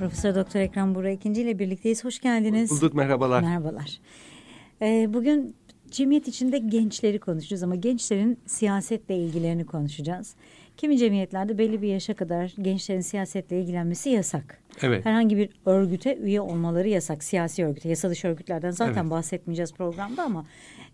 Profesör Doktor Ekrem Burak ikinci ile birlikteyiz. Hoş geldiniz. Bulduk merhabalar. Merhabalar. Ee, bugün cemiyet içinde gençleri konuşacağız ama gençlerin siyasetle ilgilerini konuşacağız. Kimi cemiyetlerde belli bir yaşa kadar gençlerin siyasetle ilgilenmesi yasak. Evet. Herhangi bir örgüte üye olmaları yasak. Siyasi örgüte, yasa dışı örgütlerden zaten evet. bahsetmeyeceğiz programda ama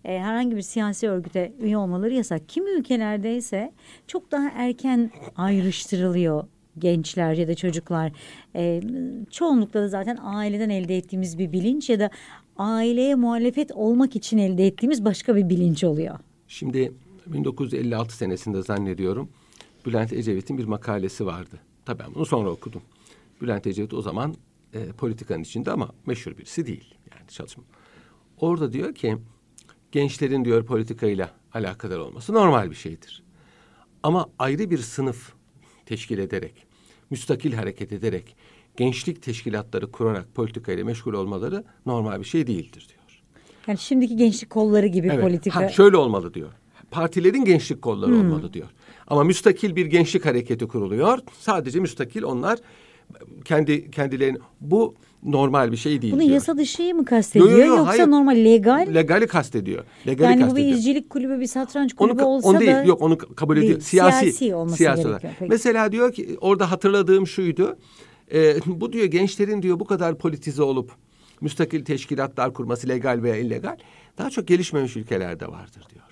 e, herhangi bir siyasi örgüte üye olmaları yasak. Kimi ülkelerde ise çok daha erken ayrıştırılıyor gençler ya da çocuklar e, çoğunlukla da zaten aileden elde ettiğimiz bir bilinç ya da aileye muhalefet olmak için elde ettiğimiz başka bir bilinç oluyor. Şimdi 1956 senesinde zannediyorum Bülent Ecevit'in bir makalesi vardı. Tabii ben bunu sonra okudum. Bülent Ecevit o zaman e, politikanın içinde ama meşhur birisi değil. Yani çalışma. Orada diyor ki gençlerin diyor politikayla alakadar olması normal bir şeydir. Ama ayrı bir sınıf teşkil ederek müstakil hareket ederek gençlik teşkilatları kurarak politikayla meşgul olmaları normal bir şey değildir diyor. Yani şimdiki gençlik kolları gibi evet. politika. Ha, şöyle olmalı diyor. Partilerin gençlik kolları hmm. olmalı diyor. Ama müstakil bir gençlik hareketi kuruluyor. Sadece müstakil onlar kendi kendilerini bu normal bir şey değil. Bunu diyor. yasa dışı mı kastediyor yo, yo, yo, yoksa hayır. normal legal? Legali kastediyor. Legali yani kastediyor. bu bir izcilik kulübü, bir satranç kulübü onu, olsa onu değil, da yok onu kabul ediyor. Değil, siyasi siyasi olması siyasi gerekiyor. Peki. Mesela diyor ki orada hatırladığım şuydu. E, bu diyor gençlerin diyor bu kadar politize olup müstakil teşkilatlar kurması legal veya illegal daha çok gelişmemiş ülkelerde vardır diyor.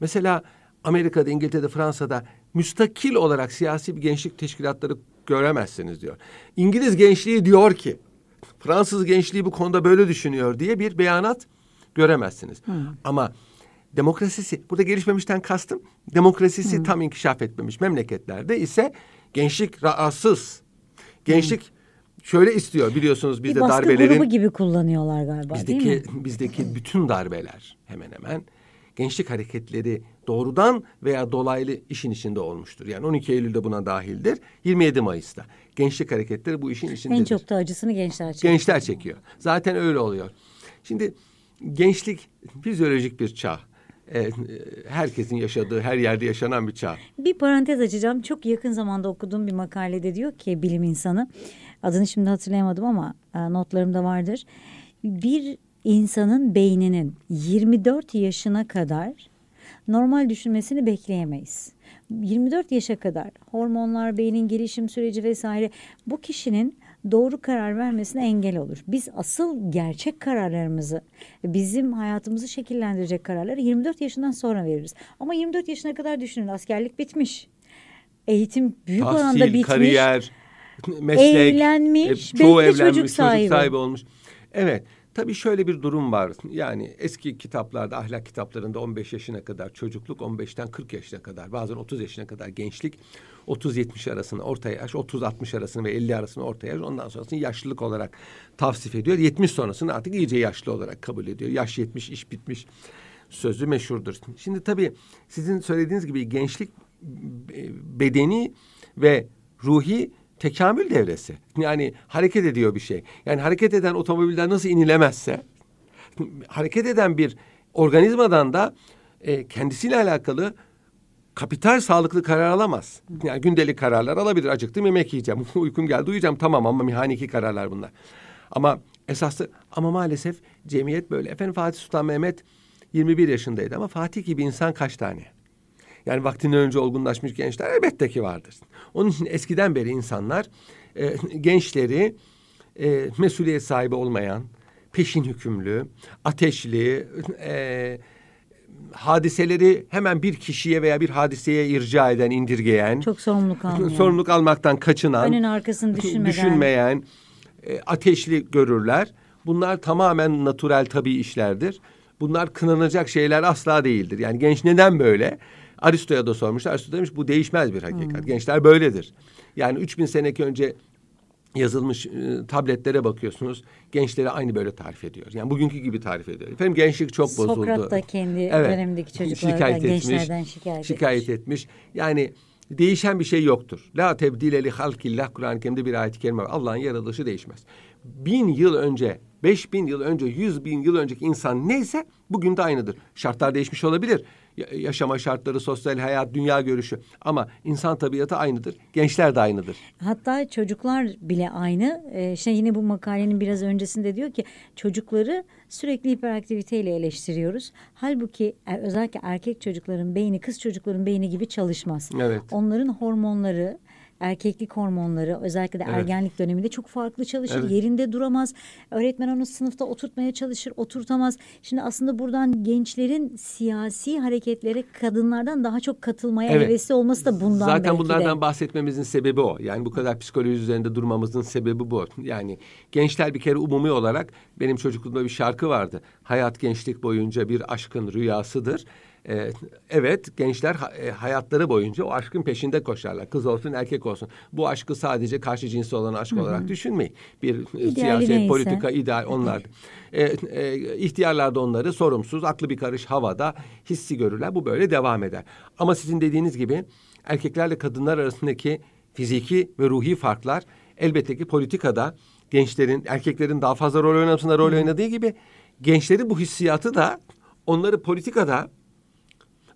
Mesela Amerika'da, İngiltere'de, Fransa'da müstakil olarak siyasi bir gençlik teşkilatları göremezsiniz diyor. İngiliz gençliği diyor ki Fransız gençliği bu konuda böyle düşünüyor diye bir beyanat göremezsiniz. Hı. Hmm. Ama demokrasisi burada gelişmemişten kastım demokrasisi Hı. Hmm. tam inkişaf etmemiş memleketlerde ise gençlik rahatsız. Gençlik Hı hmm. şöyle istiyor biliyorsunuz bizde bir baskı darbelerin grubu gibi kullanıyorlar galiba bizdeki, değil mi? Bizdeki bütün darbeler hemen hemen gençlik hareketleri doğrudan veya dolaylı işin içinde olmuştur. Yani 12 Eylül'de buna dahildir. 27 Mayıs'ta gençlik hareketleri bu işin içinde. En çok da acısını gençler çekiyor. Gençler çekiyor. Zaten öyle oluyor. Şimdi gençlik fizyolojik bir çağ. Evet, herkesin yaşadığı, her yerde yaşanan bir çağ. Bir parantez açacağım. Çok yakın zamanda okuduğum bir makalede diyor ki bilim insanı, adını şimdi hatırlayamadım ama e, notlarımda vardır. Bir insanın beyninin 24 yaşına kadar normal düşünmesini bekleyemeyiz. 24 yaşa kadar hormonlar, beynin gelişim süreci vesaire bu kişinin doğru karar vermesine engel olur. Biz asıl gerçek kararlarımızı, bizim hayatımızı şekillendirecek kararları 24 yaşından sonra veririz. Ama 24 yaşına kadar düşünün askerlik bitmiş. Eğitim büyük Tahsil, oranda bitmiş. kariyer, meslek, evlenmiş, e, çoğu evlenmiş, çocuk sahibi. çocuk sahibi olmuş. Evet. Tabii şöyle bir durum var. Yani eski kitaplarda, ahlak kitaplarında 15 yaşına kadar çocukluk, 15'ten 40 yaşına kadar, bazen 30 yaşına kadar gençlik, 30-70 arasını orta yaş, 30-60 arasını ve 50 arasını orta yaş, ondan sonrasını yaşlılık olarak tavsif ediyor. 70 sonrasını artık iyice yaşlı olarak kabul ediyor. Yaş 70, iş bitmiş sözü meşhurdur. Şimdi tabii sizin söylediğiniz gibi gençlik e, bedeni ve ruhi tekamül devresi. Yani hareket ediyor bir şey. Yani hareket eden otomobilden nasıl inilemezse hareket eden bir organizmadan da e, kendisiyle alakalı kapital sağlıklı karar alamaz. Yani gündelik kararlar alabilir. Acıktım yemek yiyeceğim. Uykum geldi uyuyacağım. Tamam ama mihaniki kararlar bunlar. Ama esası ama maalesef cemiyet böyle. Efendim Fatih Sultan Mehmet 21 yaşındaydı ama Fatih gibi insan kaç tane? Yani vaktinden önce olgunlaşmış gençler elbette ki vardır. Onun için eskiden beri insanlar e, gençleri e, mesuliyet sahibi olmayan, peşin hükümlü, ateşli, e, hadiseleri hemen bir kişiye veya bir hadiseye irca eden, indirgeyen... Çok sorumluluk almayan. Sorumluluk almaktan kaçınan... Önün arkasını düşünmeden. Düşünmeyen, e, ateşli görürler. Bunlar tamamen natürel tabii işlerdir. Bunlar kınanacak şeyler asla değildir. Yani genç neden böyle? Aristo'ya da sormuşlar. Aristo demiş bu değişmez bir hakikat. Hmm. Gençler böyledir. Yani 3000 seneki önce e, yazılmış e, tabletlere bakıyorsunuz. Gençleri aynı böyle tarif ediyor. Yani bugünkü gibi tarif ediyor. Efendim gençlik çok Sokrat bozuldu. Sokrat da kendi evet, dönemindeki çocuklardan, şikayet etmiş, gençlerden şikayet, şikayet etmiş. etmiş. Yani değişen bir şey yoktur. La tebdileli li halkillah Kur'an-ı Kerim'de bir ayet-i kerime var. Allah'ın yaratılışı değişmez. Bin yıl önce, beş bin yıl önce, yüz bin yıl önceki insan neyse bugün de aynıdır. Şartlar değişmiş olabilir. E, yaşama şartları, sosyal hayat, dünya görüşü. Ama insan tabiatı aynıdır. Gençler de aynıdır. Hatta çocuklar bile aynı. Ee, işte yine bu makalenin biraz öncesinde diyor ki çocukları sürekli hiperaktiviteyle eleştiriyoruz. Halbuki e, özellikle erkek çocukların beyni kız çocukların beyni gibi çalışmaz. Evet. Onların hormonları erkeklik hormonları özellikle de evet. ergenlik döneminde çok farklı çalışır. Evet. Yerinde duramaz. Öğretmen onu sınıfta oturtmaya çalışır, oturtamaz. Şimdi aslında buradan gençlerin siyasi hareketlere kadınlardan daha çok katılmaya evet. hevesli olması da bundan Zaten bunlardan de. bahsetmemizin sebebi o. Yani bu kadar psikoloji üzerinde durmamızın sebebi bu. Yani gençler bir kere umumi olarak benim çocukluğumda bir şarkı vardı. Hayat gençlik boyunca bir aşkın rüyasıdır. E, evet gençler e, hayatları boyunca o aşkın peşinde koşarlar. Kız olsun erkek olsun. Bu aşkı sadece karşı cinsi olan aşk Hı-hı. olarak düşünmeyin. Bir e, İdeali siyasi, politika, ideal onlar. e, e, ihtiyarlar da onları sorumsuz, aklı bir karış havada hissi görürler. Bu böyle devam eder. Ama sizin dediğiniz gibi erkeklerle kadınlar arasındaki fiziki ve ruhi farklar elbette ki politikada gençlerin, erkeklerin daha fazla rol oynamasında rol oynadığı gibi gençleri bu hissiyatı da onları politikada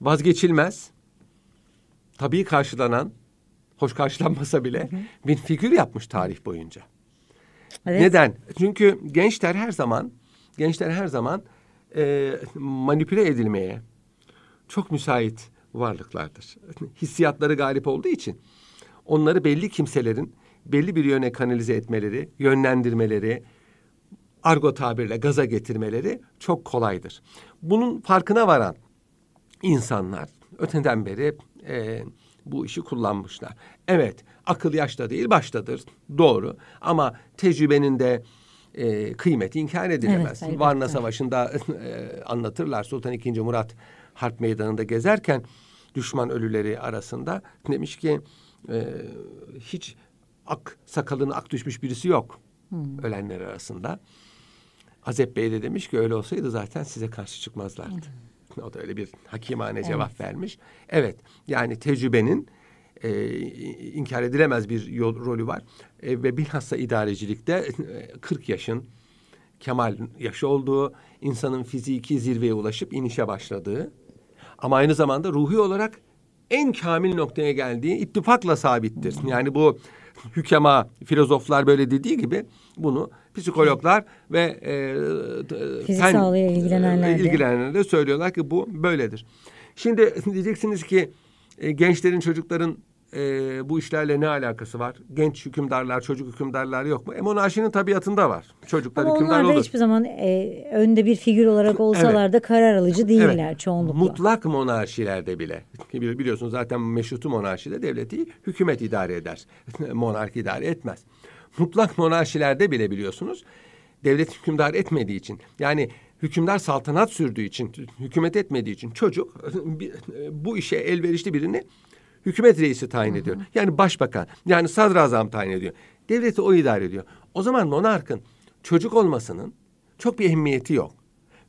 vazgeçilmez, tabii karşılanan, hoş karşılanmasa bile hı hı. bir figür yapmış tarih boyunca. Evet. Neden? Çünkü gençler her zaman, gençler her zaman e, manipüle edilmeye çok müsait varlıklardır. Hissiyatları galip olduğu için onları belli kimselerin belli bir yöne kanalize etmeleri, yönlendirmeleri, argo tabirle gaza getirmeleri çok kolaydır. Bunun farkına varan insanlar öteden beri e, bu işi kullanmışlar. Evet, akıl yaşta değil baştadır, doğru. Ama tecrübenin de e, kıymeti inkar edilemez. Evet, Varna Savaşı'nda e, anlatırlar Sultan II. Murat Harp Meydanı'nda gezerken düşman ölüleri arasında demiş ki e, hiç ak sakalını ak düşmüş birisi yok hmm. ölenler arasında. Azep Bey de demiş ki öyle olsaydı zaten size karşı çıkmazlardı. Hmm. O da öyle bir hakimane evet. cevap vermiş. Evet yani tecrübenin e, inkar edilemez bir yol, rolü var. E, ve bilhassa idarecilikte 40 e, yaşın kemal yaşı olduğu, insanın fiziki zirveye ulaşıp inişe başladığı ama aynı zamanda ruhi olarak en kamil noktaya geldiği ittifakla sabittir. Yani bu hükema, filozoflar böyle dediği gibi bunu psikologlar ve e, e fizik fen, sağlığıyla e, ilgilenenler, de. ilgilenenler de söylüyorlar ki bu böyledir. Şimdi diyeceksiniz ki e, gençlerin, çocukların e, bu işlerle ne alakası var? Genç hükümdarlar, çocuk hükümdarlar yok mu? E, monarşinin tabiatında var. Çocuklar Ama hükümdar onlar da olur. hiçbir zaman e, önde bir figür olarak olsalar evet. da karar alıcı değiller evet. çoğunlukla. Mutlak monarşilerde bile. Biliyorsunuz zaten meşrutu monarşide devleti hükümet idare eder. Monark idare etmez. Mutlak monarşilerde bile biliyorsunuz devlet hükümdar etmediği için yani hükümdar saltanat sürdüğü için hükümet etmediği için çocuk e, bu işe elverişli birini hükümet reisi tayin hı hı. ediyor. Yani başbakan, yani sadrazam tayin ediyor. Devleti o idare ediyor. O zaman monarkın çocuk olmasının çok bir ehemmiyeti yok.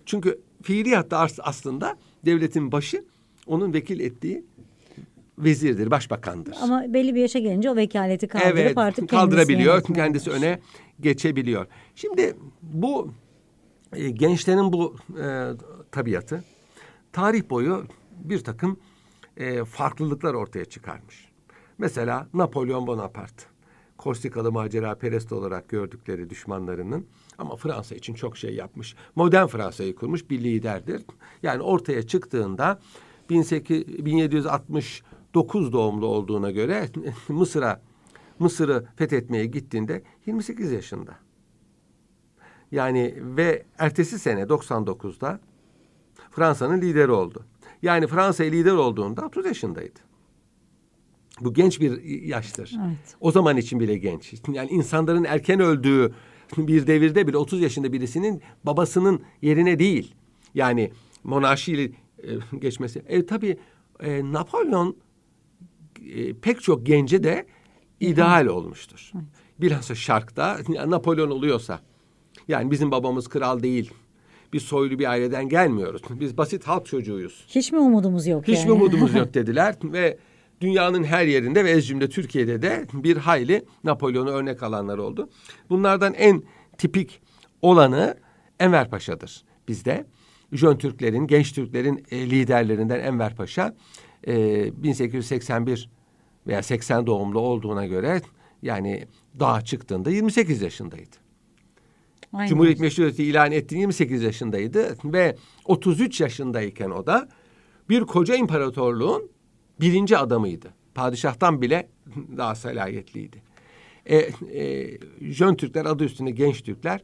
Çünkü fiiliyatta aslında devletin başı onun vekil ettiği vezirdir, başbakandır. Ama belli bir yaşa gelince o vekaleti kaldırıp evet, artık kaldırabiliyor, kendisi, kendisi öne geçebiliyor. Şimdi bu e, gençlerin bu e, tabiatı tarih boyu bir takım e, farklılıklar ortaya çıkarmış. Mesela Napolyon Bonaparte. Korsikalı macera perest olarak gördükleri düşmanlarının ama Fransa için çok şey yapmış. Modern Fransa'yı kurmuş bir liderdir. Yani ortaya çıktığında 1769 doğumlu olduğuna göre Mısır'a Mısır'ı fethetmeye gittiğinde 28 yaşında. Yani ve ertesi sene 99'da Fransa'nın lideri oldu. Yani Fransa lider olduğunda 30 yaşındaydı. Bu genç bir yaştır. Evet. O zaman için bile genç. Yani insanların erken öldüğü bir devirde bile 30 yaşında birisinin babasının yerine değil. Yani monarşiyle e, geçmesi. E tabii e, Napolyon e, pek çok gence de ideal olmuştur. Evet. Bilhassa şarkta Napolyon oluyorsa yani bizim babamız kral değil bir soylu bir aileden gelmiyoruz. Biz basit halk çocuğuyuz. Hiç mi umudumuz yok Hiç yani? mi umudumuz yok dediler ve dünyanın her yerinde ve ez cümle Türkiye'de de bir hayli Napolyon'u örnek alanlar oldu. Bunlardan en tipik olanı Enver Paşa'dır bizde. Jön Türklerin, genç Türklerin e, liderlerinden Enver Paşa e, 1881 veya 80 doğumlu olduğuna göre yani dağa çıktığında 28 yaşındaydı. Aynen. Cumhuriyet meşruiyeti ilan ettiğini 28 yaşındaydı ve 33 yaşındayken o da bir koca imparatorluğun birinci adamıydı. Padişahtan bile daha salayetliydi. E, e, Jön Türkler adı üstünde genç Türkler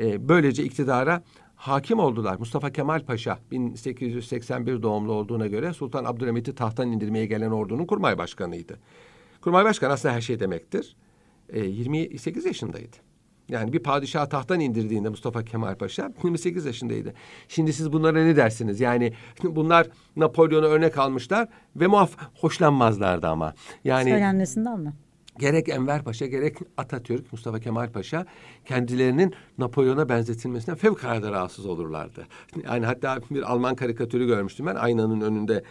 e, böylece iktidara hakim oldular. Mustafa Kemal Paşa 1881 doğumlu olduğuna göre Sultan Abdülhamit'i tahttan indirmeye gelen ordunun kurmay başkanıydı. Kurmay başkanı aslında her şey demektir. E, 28 yaşındaydı. Yani bir padişah tahttan indirdiğinde Mustafa Kemal Paşa 28 yaşındaydı. Şimdi siz bunlara ne dersiniz? Yani bunlar Napolyon'a örnek almışlar ve muaf hoşlanmazlardı ama. Yani Söylenmesinden mi? Gerek Enver Paşa gerek Atatürk, Mustafa Kemal Paşa kendilerinin Napolyon'a benzetilmesinden fevkalade rahatsız olurlardı. Yani hatta bir Alman karikatürü görmüştüm ben aynanın önünde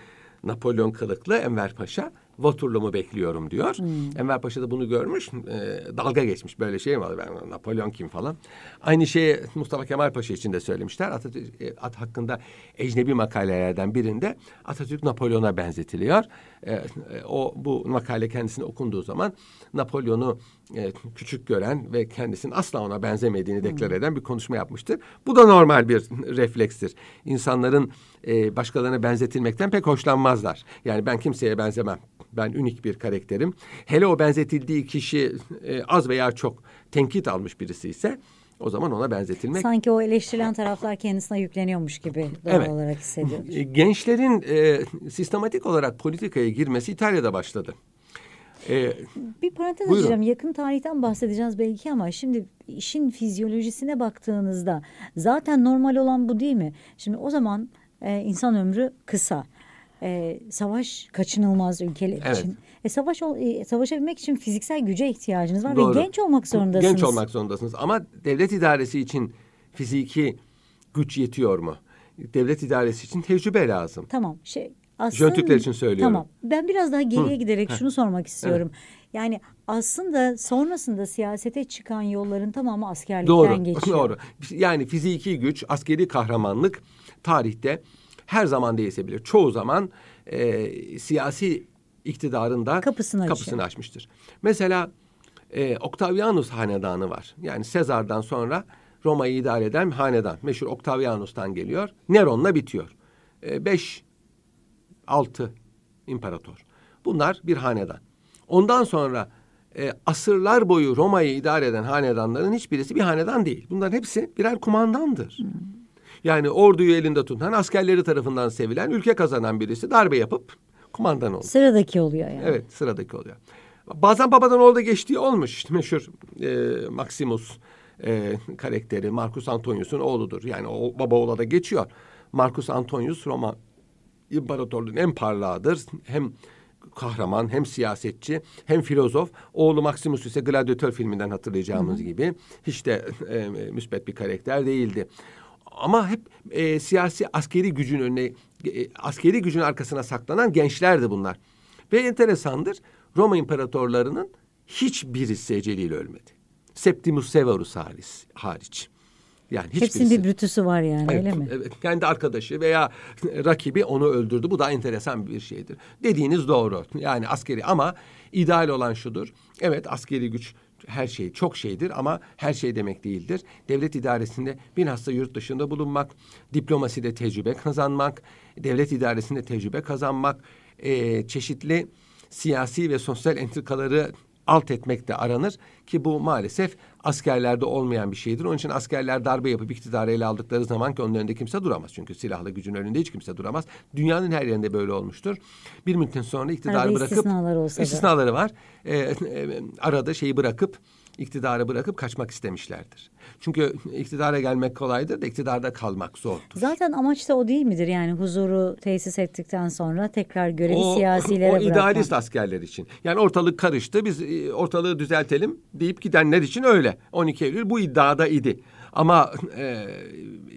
Napolyon kılıklı Enver Paşa Waterloo'mu bekliyorum diyor. Hmm. Enver Paşa da bunu görmüş. E, dalga geçmiş. Böyle şey mi ben Napolyon kim falan. Aynı şeyi Mustafa Kemal Paşa için de söylemişler. Atatürk e, at hakkında ecnebi makalelerden birinde Atatürk Napolyon'a benzetiliyor. E, e, o bu makale kendisine okunduğu zaman Napolyon'u e, küçük gören ve kendisinin asla ona benzemediğini deklar eden bir konuşma yapmıştır. Bu da normal bir reflekstir. İnsanların e, başkalarına benzetilmekten pek hoşlanmazlar. Yani ben kimseye benzemem. Ben unik bir karakterim. Hele o benzetildiği kişi e, az veya çok tenkit almış birisi ise o zaman ona benzetilmek. Sanki o eleştirilen taraflar kendisine yükleniyormuş gibi doğal evet. olarak hissediyor. E, gençlerin e, sistematik olarak politikaya girmesi İtalya'da başladı. Ee, bir parantez buyurun. açacağım. Yakın tarihten bahsedeceğiz belki ama şimdi işin fizyolojisine baktığınızda zaten normal olan bu değil mi? Şimdi o zaman e, insan ömrü kısa. E, savaş kaçınılmaz ülkeler evet. için. E, savaş ol, e, savaşabilmek için fiziksel güce ihtiyacınız var Doğru. ve genç olmak zorundasınız. Genç olmak zorundasınız ama devlet idaresi için fiziki güç yetiyor mu? Devlet idaresi için tecrübe lazım. Tamam. Şey, aslında, Jöntükler için söylüyorum. Tamam. Ben biraz daha geriye Hı. giderek Heh. şunu sormak istiyorum. Evet. Yani aslında sonrasında siyasete çıkan yolların tamamı askerlikten doğru, geçiyor. Doğru. Yani fiziki güç, askeri kahramanlık tarihte her zaman değişebilir. çoğu zaman e, siyasi iktidarında kapısını, kapısını açmıştır. Mesela e, Octavianus hanedanı var. Yani Sezar'dan sonra Roma'yı idare eden hanedan. Meşhur Octavianus'tan geliyor. Neron'la bitiyor. E, beş Altı imparator. Bunlar bir hanedan. Ondan sonra e, asırlar boyu Roma'yı idare eden hanedanların hiçbirisi bir hanedan değil. Bunların hepsi birer kumandandır. Hmm. Yani orduyu elinde tutan, askerleri tarafından sevilen, ülke kazanan birisi darbe yapıp kumandan oldu. Sıradaki oluyor yani. Evet, sıradaki oluyor. Bazen babadan oğula geçtiği olmuş. İşte meşhur e, Maximus e, karakteri Marcus Antonius'un oğludur. Yani o baba oğula da geçiyor. Marcus Antonius Roma imparatorluğun en parlağıdır. Hem kahraman, hem siyasetçi, hem filozof. Oğlu Maximus ise Gladyatör filminden hatırlayacağımız hı hı. gibi hiç de e, müsbet bir karakter değildi. Ama hep e, siyasi askeri gücün önüne e, askeri gücün arkasına saklanan gençlerdi bunlar. Ve enteresandır Roma imparatorlarının hiçbirisi eceliyle ölmedi. Septimus Severus hariç. hariç. Yani Hepsinin bir bütüsü var yani evet, öyle mi? Evet. Kendi arkadaşı veya rakibi onu öldürdü. Bu da enteresan bir şeydir. Dediğiniz doğru. Yani askeri ama ideal olan şudur. Evet askeri güç her şey çok şeydir ama her şey demek değildir. Devlet idaresinde bilhassa yurt dışında bulunmak, diplomaside tecrübe kazanmak, devlet idaresinde tecrübe kazanmak, e, çeşitli siyasi ve sosyal entrikaları alt etmek de aranır ki bu maalesef askerlerde olmayan bir şeydir. Onun için askerler darbe yapıp iktidarı ele aldıkları zaman ki önünde kimse duramaz. Çünkü silahlı gücün önünde hiç kimse duramaz. Dünyanın her yerinde böyle olmuştur. Bir müddet sonra iktidarı Abi bırakıp... Istisnaları, olsa da. var. Ee, e, arada şeyi bırakıp iktidarı bırakıp kaçmak istemişlerdir. Çünkü iktidara gelmek kolaydır da iktidarda kalmak zordur. Zaten amaç da o değil midir? Yani huzuru tesis ettikten sonra tekrar görevi o, siyasilere bırakmak. O idealist bırakmak. askerler için. Yani ortalık karıştı biz e, ortalığı düzeltelim deyip gidenler için öyle. 12 Eylül bu iddiada idi. Ama e,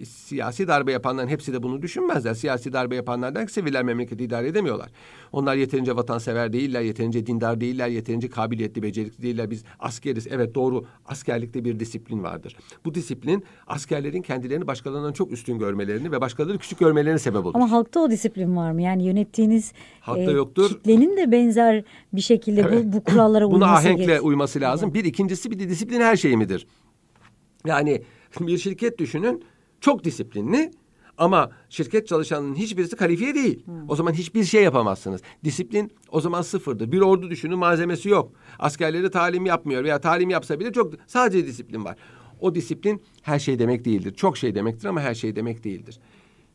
siyasi darbe yapanların hepsi de bunu düşünmezler. Siyasi darbe yapanlardan seviler memleketi idare edemiyorlar. Onlar yeterince vatansever değiller, yeterince dindar değiller, yeterince kabiliyetli, becerikli değiller. Biz askeriz. Evet doğru askerlikte bir disiplin vardır. Bu disiplin askerlerin kendilerini başkalarından çok üstün görmelerini ve başkaları küçük görmelerine sebep olur. Ama halkta o disiplin var mı? Yani yönettiğiniz halkta e, yoktur. kitlenin de benzer bir şekilde evet. bu, bu kurallara uyması gerekiyor. Buna ahenkle gerek. uyması lazım. Evet. Bir ikincisi bir de disiplin her şey midir? Yani bir şirket düşünün çok disiplinli ama şirket çalışanının hiçbirisi kalifiye değil. Hmm. O zaman hiçbir şey yapamazsınız. Disiplin o zaman sıfırdır. Bir ordu düşünün malzemesi yok. Askerleri talim yapmıyor veya talim yapsa bile çok sadece disiplin var. O disiplin her şey demek değildir. Çok şey demektir ama her şey demek değildir.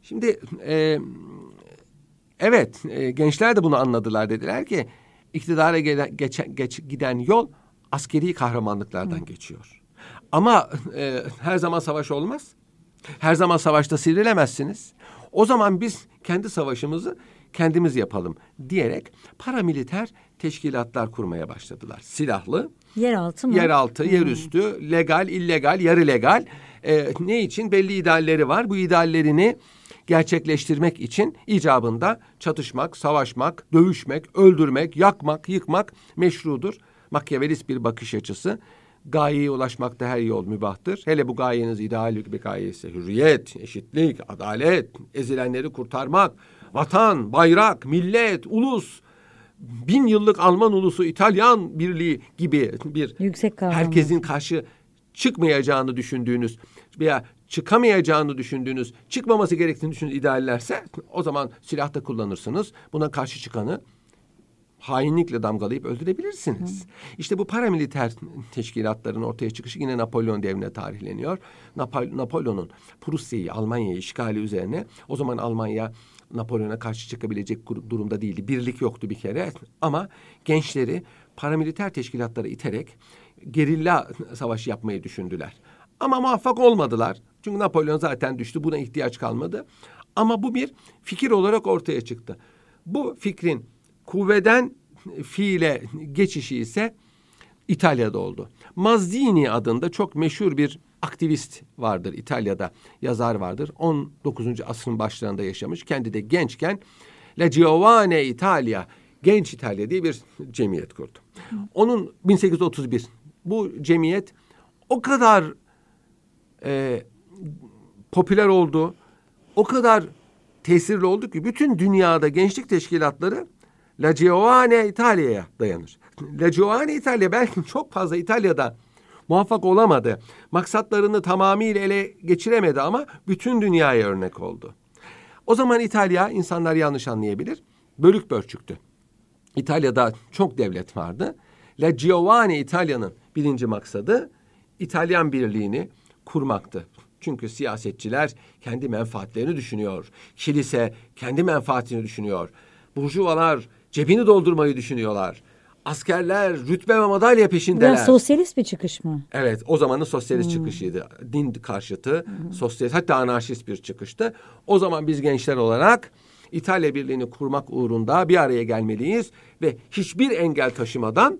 Şimdi e, evet e, gençler de bunu anladılar dediler ki iktidara gelen, geç, geç, giden yol askeri kahramanlıklardan hmm. geçiyor. Ama e, her zaman savaş olmaz. Her zaman savaşta sivrilemezsiniz. O zaman biz kendi savaşımızı kendimiz yapalım diyerek paramiliter teşkilatlar kurmaya başladılar. Silahlı, yeraltı mı? Yeraltı, hmm. yerüstü, legal, illegal, yarı legal. Ee, ne için? Belli idealleri var. Bu ideallerini gerçekleştirmek için icabında çatışmak, savaşmak, dövüşmek, öldürmek, yakmak, yıkmak meşrudur. Makyavelist bir bakış açısı. Gayeye ulaşmakta her yol mübahtır. Hele bu gayeniz ideal bir gaye ise hürriyet, eşitlik, adalet, ezilenleri kurtarmak, vatan, bayrak, millet, ulus, bin yıllık Alman ulusu, İtalyan birliği gibi bir Yüksek kavramı. herkesin karşı çıkmayacağını düşündüğünüz veya çıkamayacağını düşündüğünüz, çıkmaması gerektiğini düşündüğünüz ideallerse o zaman silah da kullanırsınız. Buna karşı çıkanı hainlikle damgalayıp öldürebilirsiniz. Hı. İşte bu paramiliter teşkilatların ortaya çıkışı yine Napolyon devrine tarihleniyor. Napol Napolyon'un Prusya'yı, Almanya'yı işgali üzerine o zaman Almanya Napolyon'a karşı çıkabilecek durumda değildi. Birlik yoktu bir kere ama gençleri paramiliter teşkilatlara iterek gerilla savaşı yapmayı düşündüler. Ama muvaffak olmadılar. Çünkü Napolyon zaten düştü. Buna ihtiyaç kalmadı. Ama bu bir fikir olarak ortaya çıktı. Bu fikrin kuvveden fiile geçişi ise İtalya'da oldu. Mazzini adında çok meşhur bir aktivist vardır İtalya'da. Yazar vardır. 19. asrın başlarında yaşamış. Kendi de gençken La Giovane Italia, Genç İtalya diye bir cemiyet kurdu. Onun 1831 bu cemiyet o kadar e, popüler oldu, o kadar tesirli oldu ki bütün dünyada gençlik teşkilatları La Giovane İtalya'ya dayanır. La Giovane İtalya belki çok fazla İtalya'da muvaffak olamadı. Maksatlarını tamamıyla ele geçiremedi ama bütün dünyaya örnek oldu. O zaman İtalya insanlar yanlış anlayabilir. Bölük bölçüktü. İtalya'da çok devlet vardı. La Giovane İtalya'nın birinci maksadı İtalyan birliğini kurmaktı. Çünkü siyasetçiler kendi menfaatlerini düşünüyor. Kilise kendi menfaatini düşünüyor. Burjuvalar Cebini doldurmayı düşünüyorlar. Askerler rütbe ve madalya peşindeler. Biraz sosyalist bir çıkış mı? Evet o zamanın sosyalist hmm. çıkışıydı. Din karşıtı, hmm. sosyalist hatta anarşist bir çıkıştı. O zaman biz gençler olarak İtalya Birliği'ni kurmak uğrunda bir araya gelmeliyiz. Ve hiçbir engel taşımadan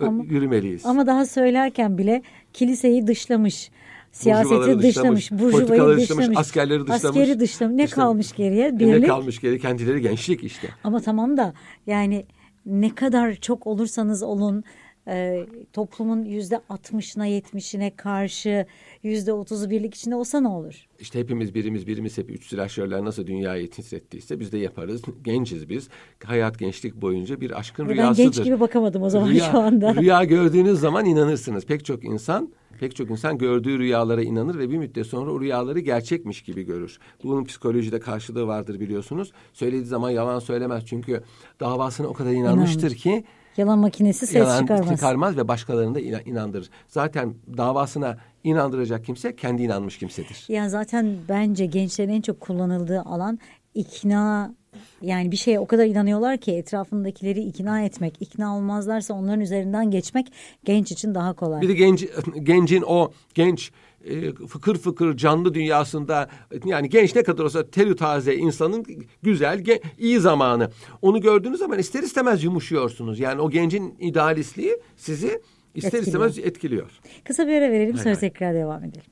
ama, yürümeliyiz. Ama daha söylerken bile kiliseyi dışlamış siyaseti dışlamış, burjuvayı dışlamış, dışlamış, askerleri dışlamış. Askeri dışlamış. Ne dışlamış. kalmış geriye? E, Birlik. ne kalmış geriye? Kendileri gençlik işte. Ama tamam da yani ne kadar çok olursanız olun e, toplumun yüzde 60'ına 70'ine karşı yüzde 30'u birlik içinde olsa ne olur? İşte hepimiz birimiz birimiz hep üç silahşörler nasıl dünyayı titrettiyse biz de yaparız. Genciz biz. Hayat gençlik boyunca bir aşkın Ama rüyasıdır. Ben genç gibi bakamadım o zaman rüya, şu anda. Rüya gördüğünüz zaman inanırsınız. Pek çok insan pek çok insan gördüğü rüyalara inanır ve bir müddet sonra o rüyaları gerçekmiş gibi görür. Bunun psikolojide karşılığı vardır biliyorsunuz. Söylediği zaman yalan söylemez çünkü davasına o kadar inanmıştır ki Yalan makinesi ses yalan çıkarmaz. çıkarmaz ve başkalarını da inandırır. Zaten davasına inandıracak kimse kendi inanmış kimsedir. Ya zaten bence gençlerin en çok kullanıldığı alan ikna yani bir şeye o kadar inanıyorlar ki etrafındakileri ikna etmek, ikna olmazlarsa onların üzerinden geçmek genç için daha kolay. Bir de genç, gencin o genç e, fıkır fıkır canlı dünyasında yani genç ne kadar olsa teri taze insanın güzel, gen, iyi zamanı. Onu gördüğünüz zaman ister istemez yumuşuyorsunuz. Yani o gencin idealistliği sizi ister etkiliyor. istemez etkiliyor. Kısa bir ara verelim sonra tekrar devam edelim.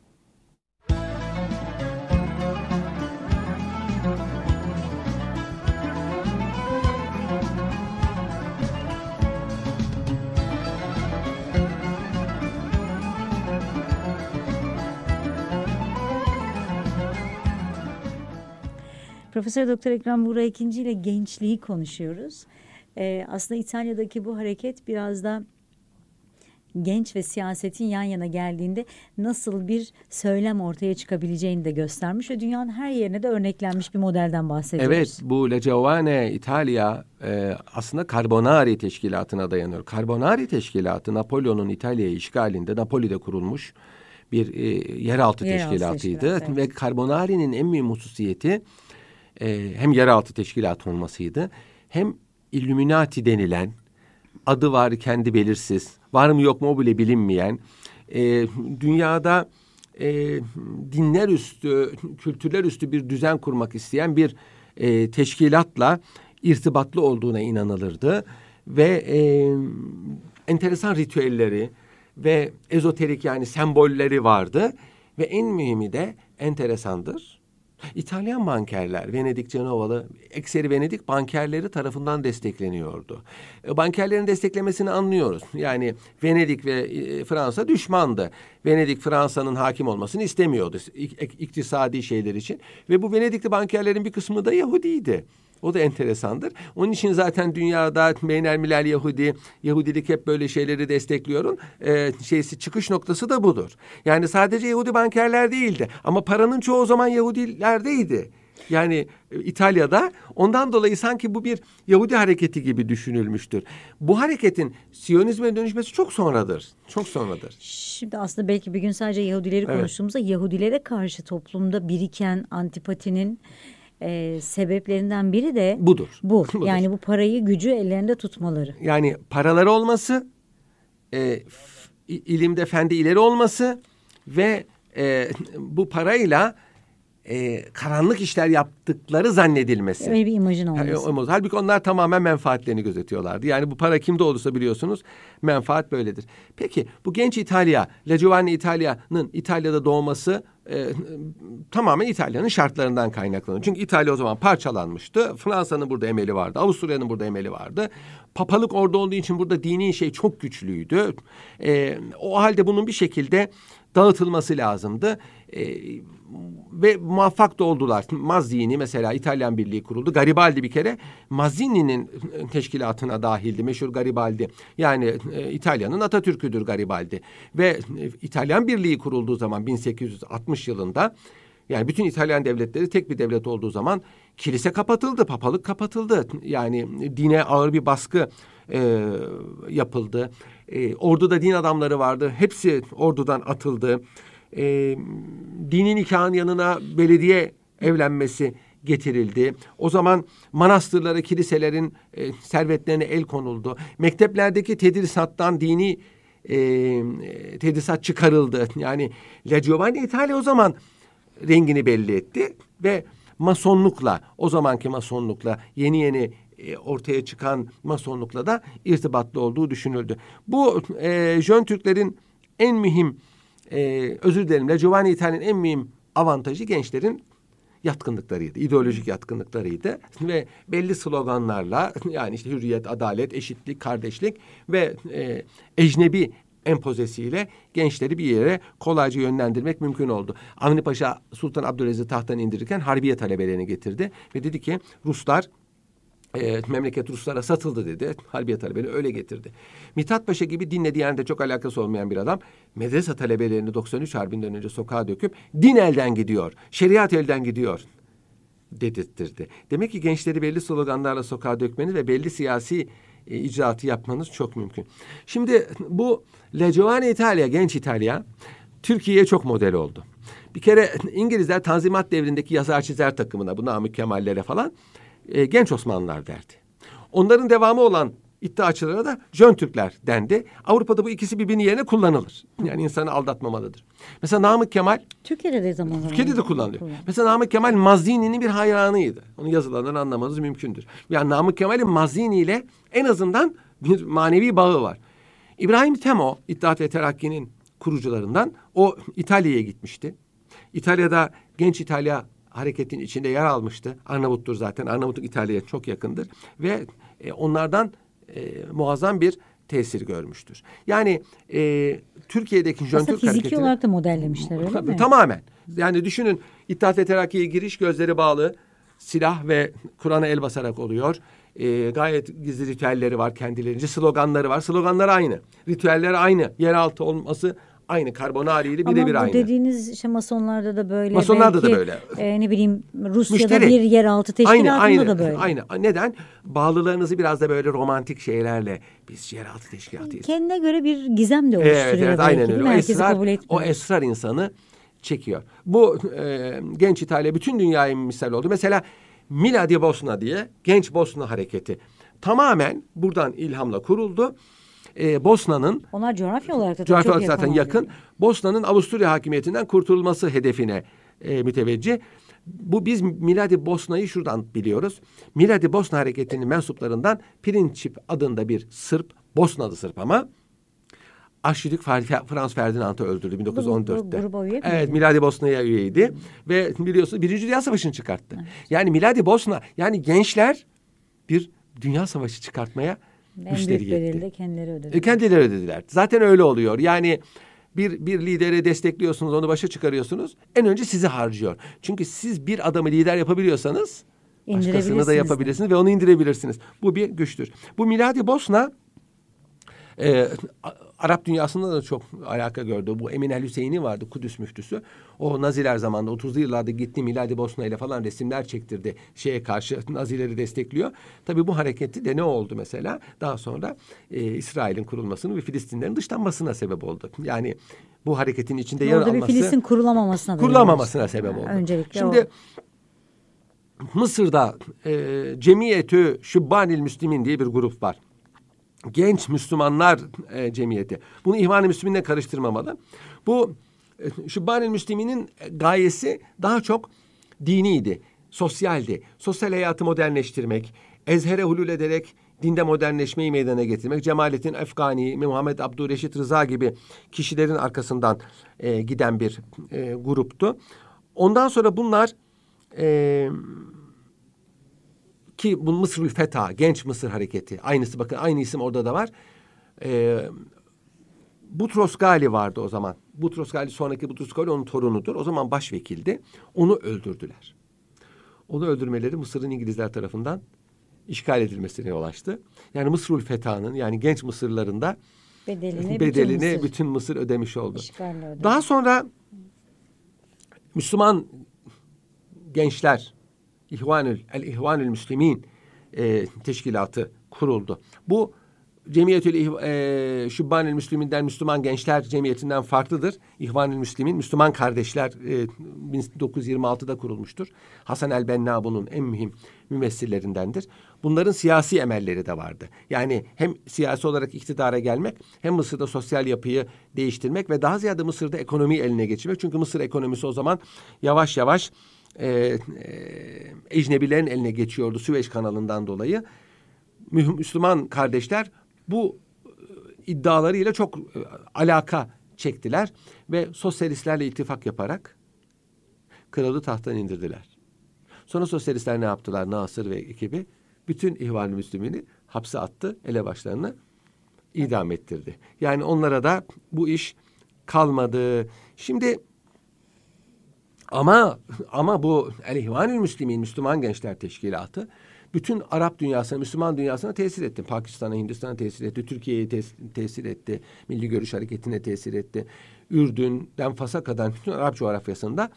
Profesör Doktor Ekrem Buğra ikinci ile gençliği konuşuyoruz. Ee, aslında İtalya'daki bu hareket biraz da genç ve siyasetin yan yana geldiğinde nasıl bir söylem ortaya çıkabileceğini de göstermiş ve dünyanın her yerine de örneklenmiş bir modelden bahsediyoruz. Evet bu le Giovane İtalya e, aslında Carbonari Teşkilatı'na dayanıyor. Carbonari Teşkilatı Napolyon'un İtalya'ya işgalinde Napoli'de kurulmuş bir e, yeraltı, yeraltı teşkilatıydı. Teşkilat, evet. Ve Carbonari'nin en büyük hususiyeti e, hem yeraltı teşkilat olmasıydı hem Illuminati denilen adı var kendi belirsiz var mı yok mu o bile bilinmeyen e, dünyada e, dinler üstü kültürler üstü bir düzen kurmak isteyen bir e, teşkilatla irtibatlı olduğuna inanılırdı ve e, enteresan ritüelleri ve ezoterik yani sembolleri vardı ve en mühimi de enteresandır İtalyan bankerler, Venedik, Cenovalı, ekseri Venedik bankerleri tarafından destekleniyordu. E, bankerlerin desteklemesini anlıyoruz. Yani Venedik ve e, Fransa düşmandı. Venedik Fransa'nın hakim olmasını istemiyordu iktisadi şeyler için. Ve bu Venedikli bankerlerin bir kısmı da Yahudiydi. O da enteresandır. Onun için zaten dünyada Meynel Milal Yahudi, Yahudilik hep böyle şeyleri destekliyorum. Ee, şeysi çıkış noktası da budur. Yani sadece Yahudi bankerler değildi ama paranın çoğu o zaman Yahudilerdeydi. Yani e, İtalya'da ondan dolayı sanki bu bir Yahudi hareketi gibi düşünülmüştür. Bu hareketin Siyonizme dönüşmesi çok sonradır. Çok sonradır. Şimdi aslında belki bir gün sadece Yahudileri evet. konuştuğumuzda Yahudilere karşı toplumda biriken antipatinin e, sebeplerinden biri de budur. Bu. budur. Yani bu parayı gücü ellerinde tutmaları. Yani paraları olması, e, ilimde fendi ileri olması ve e, bu parayla e, karanlık işler yaptıkları zannedilmesi. Öyle bir imajın olması. Yani, halbuki onlar tamamen menfaatlerini gözetiyorlardı. Yani bu para kimde olursa biliyorsunuz menfaat böyledir. Peki bu genç İtalya, La Giovanni İtalya'nın İtalya'da doğması e, tamamen İtalya'nın şartlarından kaynaklanıyor. Çünkü İtalya o zaman parçalanmıştı. Fransa'nın burada emeli vardı. Avusturya'nın burada emeli vardı. Papalık orada olduğu için burada dini şey çok güçlüydü. E, o halde bunun bir şekilde dağıtılması lazımdı. E, ve muvaffak da oldular. Mazzini mesela İtalyan Birliği kuruldu. Garibaldi bir kere Mazzini'nin teşkilatına dahildi. Meşhur Garibaldi. Yani e, İtalya'nın Atatürk'üdür Garibaldi. Ve e, İtalyan Birliği kurulduğu zaman 1860 yılında yani bütün İtalyan devletleri tek bir devlet olduğu zaman kilise kapatıldı, papalık kapatıldı. Yani e, dine ağır bir baskı e, yapıldı. E, orduda din adamları vardı. Hepsi ordudan atıldı e, dini nikahın yanına belediye evlenmesi getirildi. O zaman manastırlara, kiliselerin e, servetlerine el konuldu. Mekteplerdeki tedrisattan dini e, tedrisat çıkarıldı. Yani La Giovanni İtalya o zaman rengini belli etti ve masonlukla, o zamanki masonlukla yeni yeni e, ortaya çıkan masonlukla da irtibatlı olduğu düşünüldü. Bu e, Jön Türklerin en mühim e, özür dilerimle Giovanni İtalya'nın en mühim avantajı gençlerin yatkınlıklarıydı. ideolojik yatkınlıklarıydı ve belli sloganlarla yani işte hürriyet, adalet, eşitlik, kardeşlik ve e, ecnebi empozesiyle gençleri bir yere kolayca yönlendirmek mümkün oldu. Avni Paşa Sultan Abdülaziz tahttan indirirken Harbiye talebelerini getirdi ve dedi ki Ruslar e, memleket Ruslara satıldı dedi. Halbiye talebeni öyle getirdi. Mithat Paşa gibi dinle de çok alakası olmayan bir adam medrese talebelerini 93 harbinden önce sokağa döküp din elden gidiyor, şeriat elden gidiyor dedirttirdi. Demek ki gençleri belli sloganlarla sokağa dökmeniz ve belli siyasi e, icraatı yapmanız çok mümkün. Şimdi bu Le Giovane İtalya, genç İtalya Türkiye'ye çok model oldu. Bir kere İngilizler Tanzimat devrindeki yazar çizer takımına, bu Namık Kemal'lere falan e, genç Osmanlılar derdi. Onların devamı olan iddiaçılara da Jön Türkler dendi. Avrupa'da bu ikisi birbirini yerine kullanılır. Yani insanı aldatmamalıdır. Mesela Namık Kemal... Türkiye'de de zaman Türkiye'de de kullanılıyor. Kullan. Mesela Namık Kemal Mazzini'nin bir hayranıydı. Onu yazılanları anlamanız mümkündür. Yani Namık Kemal'in Mazzini ile en azından bir manevi bağı var. İbrahim Temo, İttihat ve Terakki'nin kurucularından o İtalya'ya gitmişti. İtalya'da genç İtalya hareketin içinde yer almıştı. Arnavuttur zaten. Arnavutluk İtalya'ya çok yakındır ve e, onlardan e, muazzam bir tesir görmüştür. Yani e, Türkiye'deki jöntürk hareketini... Aslında fiziki olarak da modellemişler öyle mi? Tamamen. Yani düşünün İttihat ve Terakki'ye giriş gözleri bağlı. Silah ve Kur'an'a el basarak oluyor. E, gayet gizli ritüelleri var kendilerince. Sloganları var. Sloganlar aynı. Ritüeller aynı. Yeraltı olması Aynı karbon karbonariyle birebir aynı. Ama dediğiniz işte masonlarda da böyle. Masonlarda belki, da böyle. E, ne bileyim Rusya'da Müşteri. bir yeraltı teşkilatında aynı, aynı, da böyle. Aynı. Neden? Bağlılarınızı biraz da böyle romantik şeylerle biz yeraltı teşkilatıyız. Kendine göre bir gizem de oluşturuyor. Evet, evet aynen öyle. O esrar, kabul o esrar insanı çekiyor. Bu e, genç İtalya bütün dünyaya misal oldu. Mesela Miladi Bosna diye genç Bosna hareketi tamamen buradan ilhamla kuruldu e, Bosna'nın onlar coğrafya olarak da coğrafya olarak zaten yakın. Bosna'nın Avusturya hakimiyetinden kurtulması hedefine e, müteveccih. Bu biz Miladi Bosna'yı şuradan biliyoruz. Miladi Bosna hareketinin mensuplarından Pirinçip adında bir Sırp, Bosnalı Sırp ama Arşidük Frans Ferdinand'ı öldürdü 1914'te. Bu, bu, evet, Miladi Bosna'ya üyeydi Hı. ve biliyorsunuz Birinci Dünya Savaşı'nı çıkarttı. Evet. Yani Miladi Bosna yani gençler bir dünya savaşı çıkartmaya en müşteri büyük bedeli de kendileri ödediler. E, kendileri ödediler. Zaten öyle oluyor. Yani bir, bir lideri destekliyorsunuz, onu başa çıkarıyorsunuz. En önce sizi harcıyor. Çünkü siz bir adamı lider yapabiliyorsanız başkasını da yapabilirsiniz de. ve onu indirebilirsiniz. Bu bir güçtür. Bu Miladi Bosna e, Arap dünyasında da çok alaka gördü. Bu Emin El Hüseyin'i vardı Kudüs müftüsü. O Naziler zamanında 30'lu yıllarda gitti Miladi Bosna ile falan resimler çektirdi. Şeye karşı Nazileri destekliyor. Tabii bu hareketi de ne oldu mesela? Daha sonra e, İsrail'in kurulmasını ve Filistinlerin dışlanmasına sebep oldu. Yani bu hareketin içinde yer alması... Filistin kurulamamasına Kurulamamasına sebep oldu. Öncelikle Şimdi o. Mısır'da e, Cemiyetü Şübbanil Müslümin diye bir grup var genç Müslümanlar e, cemiyeti. Bunu İhvan-ı Müslüminle karıştırmamalı. Bu e, şübban Müslümin'in gayesi daha çok diniydi, sosyaldi. Sosyal hayatı modernleştirmek, ezhere hulul ederek dinde modernleşmeyi meydana getirmek. Cemalettin Efgani, Muhammed Abdüreşit Rıza gibi kişilerin arkasından e, giden bir e, gruptu. Ondan sonra bunlar... E, ki bu Mısır Fetha, Genç Mısır Hareketi. Aynısı bakın aynı isim orada da var. Ee, Butros Gali vardı o zaman. Butros Gali sonraki Butros Gali onun torunudur. O zaman başvekildi. Onu öldürdüler. Onu öldürmeleri Mısır'ın İngilizler tarafından işgal edilmesine yol açtı. Yani Mısırül Fetha'nın yani genç Mısırların da bedelini, bedelini bütün, Mısır. bütün Mısır ödemiş oldu. Daha sonra Müslüman gençler İhvanül, El İhvanül Müslümin e, teşkilatı kuruldu. Bu Cemiyetül e, Şübbanül Müslümin'den Müslüman Gençler Cemiyeti'nden farklıdır. İhvanül Müslümin, Müslüman Kardeşler e, 1926'da kurulmuştur. Hasan el-Benna bunun en mühim mümessillerindendir. Bunların siyasi emelleri de vardı. Yani hem siyasi olarak iktidara gelmek hem Mısır'da sosyal yapıyı değiştirmek ve daha ziyade Mısır'da ekonomiyi eline geçirmek. Çünkü Mısır ekonomisi o zaman yavaş yavaş e, e, ecnebilerin eline geçiyordu Süveyş kanalından dolayı. Müslüman kardeşler bu e, iddialarıyla çok e, alaka çektiler ve sosyalistlerle ittifak yaparak kralı tahttan indirdiler. Sonra sosyalistler ne yaptılar? Nasır ve ekibi bütün ihvan Müslümini hapse attı, elebaşlarını idam ettirdi. Yani onlara da bu iş kalmadı. Şimdi ama ama bu El İhvanül Müslümin Müslüman Gençler Teşkilatı bütün Arap dünyasına, Müslüman dünyasına tesir etti. Pakistan'a, Hindistan'a tesir etti. Türkiye'ye tes tesir etti. Milli Görüş Hareketi'ne tesir etti. Ürdün'den Fas'a kadar bütün Arap coğrafyasında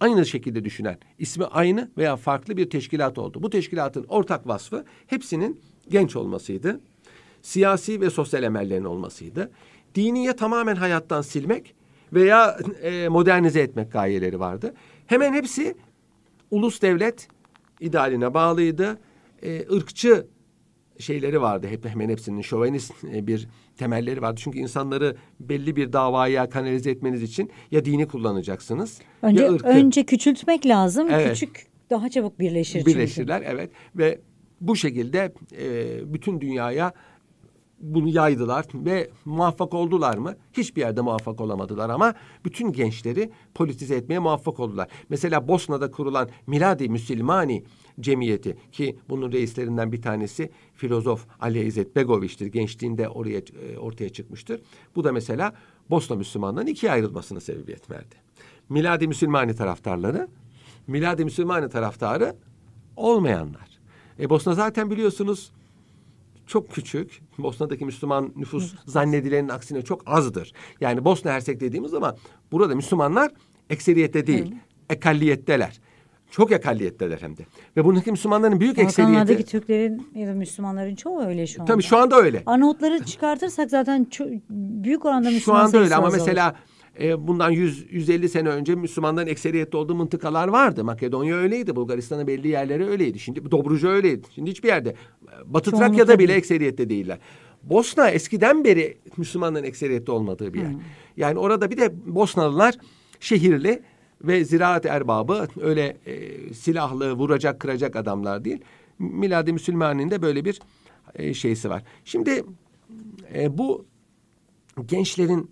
aynı şekilde düşünen, ismi aynı veya farklı bir teşkilat oldu. Bu teşkilatın ortak vasfı hepsinin genç olmasıydı. Siyasi ve sosyal emellerin olmasıydı. Diniye tamamen hayattan silmek veya e, modernize etmek gayeleri vardı. Hemen hepsi ulus devlet idealine bağlıydı. E, ırkçı şeyleri vardı. Hep hemen hepsinin şovenist e, bir temelleri vardı. Çünkü insanları belli bir davaya kanalize etmeniz için ya dini kullanacaksınız önce, ya ırkı. Önce küçültmek lazım. Evet. Küçük daha çabuk birleşir Birleşirler çünkü. evet ve bu şekilde e, bütün dünyaya bunu yaydılar ve muvaffak oldular mı? Hiçbir yerde muvaffak olamadılar ama bütün gençleri politize etmeye muvaffak oldular. Mesela Bosna'da kurulan Miladi Müsilmani Cemiyeti ki bunun reislerinden bir tanesi filozof Ali İzzet Begoviç'tir. Gençliğinde oraya e, ortaya çıkmıştır. Bu da mesela Bosna Müslümanlarının ikiye ayrılmasına sebebiyet verdi. Miladi Müsilmani taraftarları, Miladi Müsilmani taraftarı olmayanlar. E Bosna zaten biliyorsunuz çok küçük. Bosna'daki Müslüman nüfus zannedilenin aksine çok azdır. Yani Bosna Hersek dediğimiz ama burada Müslümanlar ekseriyette değil, ekalliyetteler. Çok ekalliyetteler hem de. Ve buradaki Müslümanların büyük Balkanlardaki ekseriyeti... Türklerin ya da Müslümanların çoğu öyle şu anda. Tabii şu anda öyle. Anotları çıkartırsak zaten büyük oranda Müslüman Şu anda öyle ama mesela olur e, bundan 100 150 sene önce Müslümanların ekseriyette olduğu mıntıkalar vardı. Makedonya öyleydi, Bulgaristan'ın belli yerleri öyleydi. Şimdi Dobruca öyleydi. Şimdi hiçbir yerde Batı Çoğunlukla Trakya'da bile değil. ekseriyette değiller. Bosna eskiden beri Müslümanların ekseriyette olmadığı bir yer. Hı. Hmm. Yani orada bir de Bosnalılar şehirli ve ziraat erbabı öyle e, silahlı, vuracak, kıracak adamlar değil. Miladi Müslüman'ın da böyle bir e, şeysi var. Şimdi e, bu gençlerin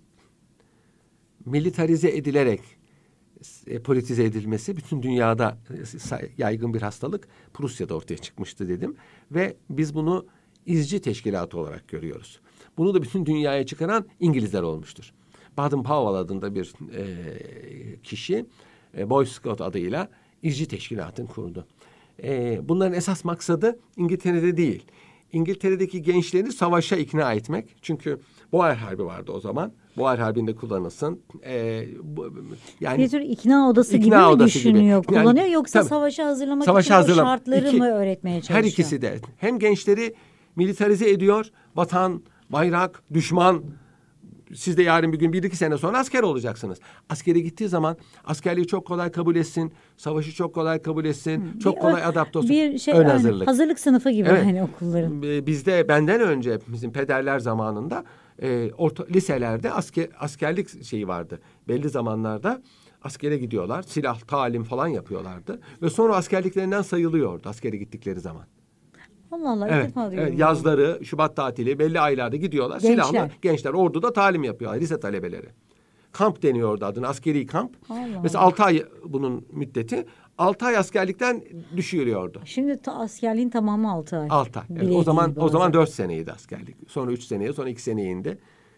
militarize edilerek e, politize edilmesi bütün dünyada e, yaygın bir hastalık Prusya'da ortaya çıkmıştı dedim ve biz bunu izci teşkilatı olarak görüyoruz. Bunu da bütün dünyaya çıkaran İngilizler olmuştur. Baden-Powell adında bir e, kişi e, Boy Scout adıyla izci teşkilatını kurdu. E, bunların esas maksadı İngiltere'de değil. İngiltere'deki gençleri savaşa ikna etmek. Çünkü Boer Harbi vardı o zaman. Boğar Harbi'nde kullanılsın. E, bu, yani bir tür ikna odası ikna gibi odası mi düşünüyor, gibi. kullanıyor yani, yoksa tabii, savaşa hazırlamak savaşa için hazırlam şartları iki, mı öğretmeye çalışıyor? Her ikisi de. Hem gençleri militarize ediyor, vatan, bayrak, düşman, siz de yarın bir gün bir iki sene sonra asker olacaksınız. Askere gittiği zaman askerliği çok kolay kabul etsin, savaşı çok kolay kabul etsin, Hı, çok bir kolay adapte olsun. Bir şey, Ön hazırlık. Yani hazırlık sınıfı gibi evet. hani okulların. Ee, bizde benden önce bizim pederler zamanında e, orta, liselerde asker, askerlik şeyi vardı. Belli zamanlarda askere gidiyorlar. Silah, talim falan yapıyorlardı. Ve sonra askerliklerinden sayılıyordu askere gittikleri zaman. Allah Allah evet, ilk Evet, yazları, Şubat tatili belli aylarda gidiyorlar. Gençler. Silahlı gençler orduda talim yapıyorlar lise talebeleri. Kamp deniyordu adını askeri kamp. Allah. Mesela altı ay bunun müddeti. Altı ay askerlikten düşürüyordu. Şimdi ta askerliğin tamamı 6 ay. Altı. ay. Evet, o zaman o zaman dört seneydi askerlik. Sonra üç seneye, sonra iki seneye indi.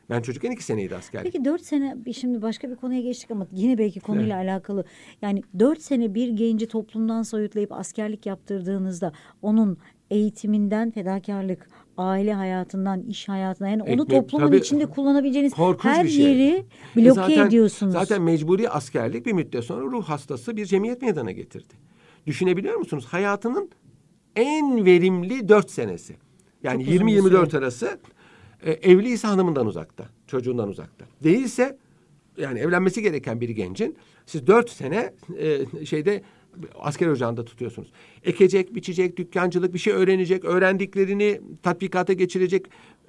Ben çocukken iki seneydi askerlik. Peki dört sene şimdi başka bir konuya geçtik ama yine belki konuyla evet. alakalı. Yani dört sene bir genci toplumdan soyutlayıp askerlik yaptırdığınızda onun eğitiminden fedakarlık, aile hayatından iş hayatına yani onu Ekmek, toplumun tabii, içinde kullanabileceğiniz her şey. yeri e, bloke e zaten, ediyorsunuz. Zaten mecburi askerlik bir müddet sonra ruh hastası bir cemiyet meydana getirdi. Düşünebiliyor musunuz? Hayatının en verimli dört senesi. Yani 20-24 arası e, evliyse hanımından uzakta, çocuğundan uzakta. Değilse yani evlenmesi gereken bir gencin siz dört sene e, şeyde asker ocağında tutuyorsunuz. Ekecek, biçecek, dükkancılık bir şey öğrenecek, öğrendiklerini tatbikata geçirecek.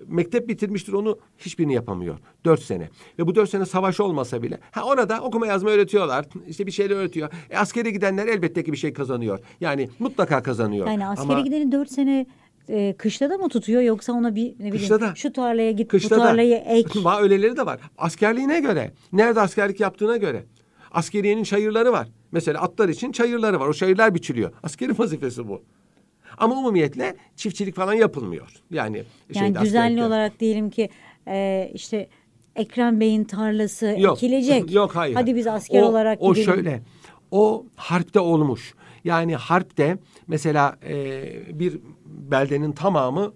Mektep bitirmiştir onu hiçbirini yapamıyor. Dört sene. Ve bu dört sene savaş olmasa bile. Ha ona da okuma yazma öğretiyorlar. İşte bir şeyler öğretiyor. E, askere gidenler elbette ki bir şey kazanıyor. Yani mutlaka kazanıyor. Yani askere Ama... gidenin dört sene e, kışta da mı tutuyor yoksa ona bir ne bileyim kışlada, şu tarlaya git kışlada, bu tarlayı ek. Va öyleleri de var. Askerliğine göre. Nerede askerlik yaptığına göre. Askeriyenin çayırları var. Mesela atlar için çayırları var. O çayırlar biçiliyor. Askeri vazifesi bu. Ama umumiyetle çiftçilik falan yapılmıyor. Yani, yani düzenli askerlikte. olarak diyelim ki e, işte Ekrem Bey'in tarlası yok, ekilecek. Yok hayır. Hadi biz asker o, olarak o gidelim. O şöyle. O harpte olmuş. Yani harpte mesela e, bir beldenin tamamı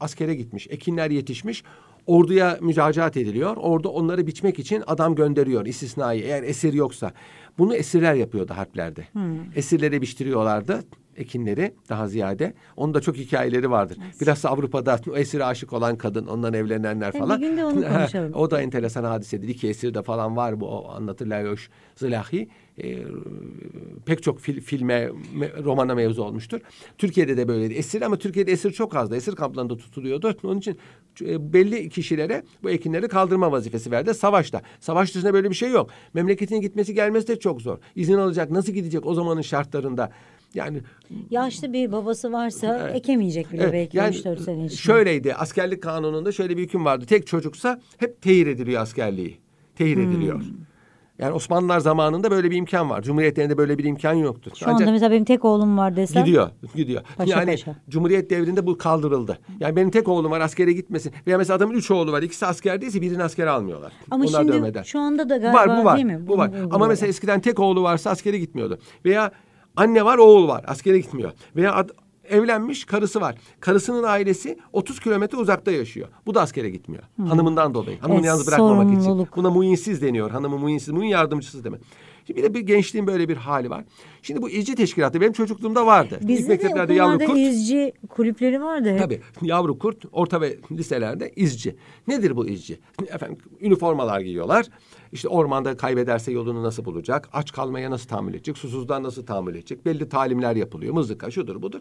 askere gitmiş. Ekinler yetişmiş. Orduya müracaat ediliyor. Ordu onları biçmek için adam gönderiyor istisnai eğer esir yoksa. Bunu esirler yapıyordu harplerde. Hmm. Esirlere biçtiriyorlardı ekinleri daha ziyade. Onun da çok hikayeleri vardır. biraz Bilhassa Avrupa'da o esire aşık olan kadın, ondan evlenenler e, falan. Bir gün de onu konuşalım. o da enteresan hadisedir. İki esir de falan var bu o anlatır Layoş Zılahi. E, pek çok fil, filme, me, romana mevzu olmuştur. Türkiye'de de böyleydi. Esir ama Türkiye'de esir çok azdı. Esir kamplarında tutuluyordu. Onun için e, belli kişilere bu ekinleri kaldırma vazifesi verdi. Savaşta. Savaş dışında böyle bir şey yok. Memleketine gitmesi gelmesi de çok zor. İzin alacak, nasıl gidecek o zamanın şartlarında? Yani yaşlı bir babası varsa evet, ekemeyecek bile evet, belki yani, 3-4 sene için. Şöyleydi askerlik kanununda şöyle bir hüküm vardı. Tek çocuksa hep tehir ediliyor askerliği. Tehir hmm. ediliyor. Yani Osmanlılar zamanında böyle bir imkan var. Cumhuriyetlerinde böyle bir imkan yoktu. Şu Ancak anda mesela benim tek oğlum var desem. Gidiyor, gidiyor. Paşa yani paşa. Cumhuriyet devrinde bu kaldırıldı. Yani benim tek oğlum var askere gitmesin. Veya mesela adamın üç oğlu var. İkisi askerdeyse birini askere almıyorlar. Ama Onlar şimdi dövmeden. şu anda da galiba var, bu var, değil mi? Bu var. Bu, bu, bu Ama mesela eskiden tek oğlu varsa askere gitmiyordu. Veya Anne var, oğul var. Askere gitmiyor. Veya ad, evlenmiş, karısı var. Karısının ailesi 30 kilometre uzakta yaşıyor. Bu da askere gitmiyor. Hmm. Hanımından dolayı. Hanımını evet, yalnız bırakmamak için. Buna muinsiz deniyor. Hanımı muinsiz, muin yardımcısı demek. Şimdi bir de bir gençliğin böyle bir hali var. Şimdi bu izci teşkilatı benim çocukluğumda vardı. Bizim İlk mekteplerde yavru kurt. izci kulüpleri vardı. Hep. Tabii yavru kurt orta ve liselerde izci. Nedir bu izci? Efendim üniformalar giyiyorlar. İşte ormanda kaybederse yolunu nasıl bulacak? Aç kalmaya nasıl tahammül edecek? Susuzdan nasıl tahammül edecek? Belli talimler yapılıyor. Mızıka şudur budur.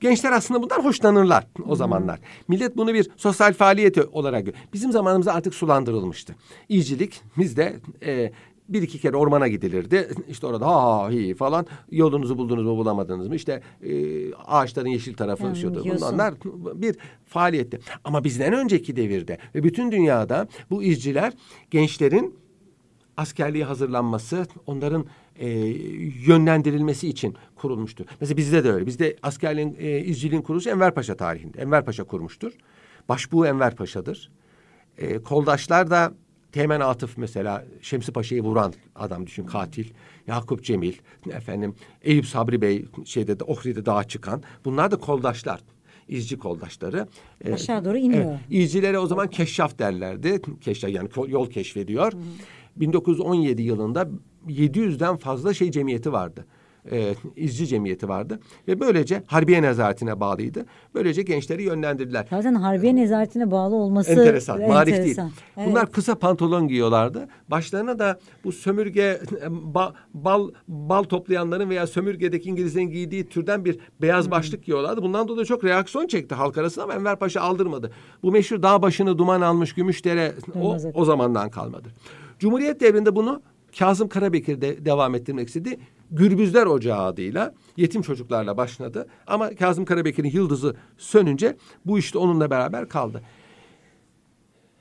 Gençler aslında bundan hoşlanırlar o hmm. zamanlar. Millet bunu bir sosyal faaliyeti olarak görüyor. Bizim zamanımızda artık sulandırılmıştı. İyicilik bizde e, bir iki kere ormana gidilirdi. İşte orada ha ha hi falan yolunuzu buldunuz mu bulamadınız mı? İşte e, ağaçların yeşil tarafı yani, şudur. Bunlar bir faaliyetti. Ama bizden önceki devirde ve bütün dünyada bu izciler gençlerin askerliğe hazırlanması, onların e, yönlendirilmesi için kurulmuştu. Mesela bizde de öyle. Bizde askerliğin, e, izciliğin kuruluşu Enver Paşa tarihinde. Enver Paşa kurmuştur. Başbuğu Enver Paşa'dır. E, koldaşlar da Teğmen Atıf mesela Şemsi Paşa'yı vuran adam düşün katil. Yakup Cemil, efendim Eyüp Sabri Bey şeyde de Ohri'de dağa çıkan. Bunlar da koldaşlar. İzci koldaşları. Ee, Aşağı doğru iniyor. Evet, izcilere o zaman keşşaf derlerdi. Keşşaf yani yol keşfediyor. Hı hı. 1917 yılında 700'den fazla şey cemiyeti vardı e, izci cemiyeti vardı. Ve böylece Harbiye Nezaretine bağlıydı. Böylece gençleri yönlendirdiler. Zaten Harbiye e, Nezaretine bağlı olması enteresan. enteresan. Marif değil. Evet. Bunlar kısa pantolon giyiyorlardı. Başlarına da bu sömürge e, ba, bal bal toplayanların veya sömürgedeki İngilizlerin giydiği türden bir beyaz hmm. başlık giyiyorlardı. Bundan dolayı çok reaksiyon çekti halk arasında ama Enver Paşa aldırmadı. Bu meşhur dağ başını duman almış Gümüşdere o, o zamandan kalmadı. Cumhuriyet devrinde bunu Kazım Karabekir de devam ettirmek istedi. Gürbüzler Ocağı adıyla yetim çocuklarla başladı. Ama Kazım Karabekir'in yıldızı sönünce bu işte onunla beraber kaldı.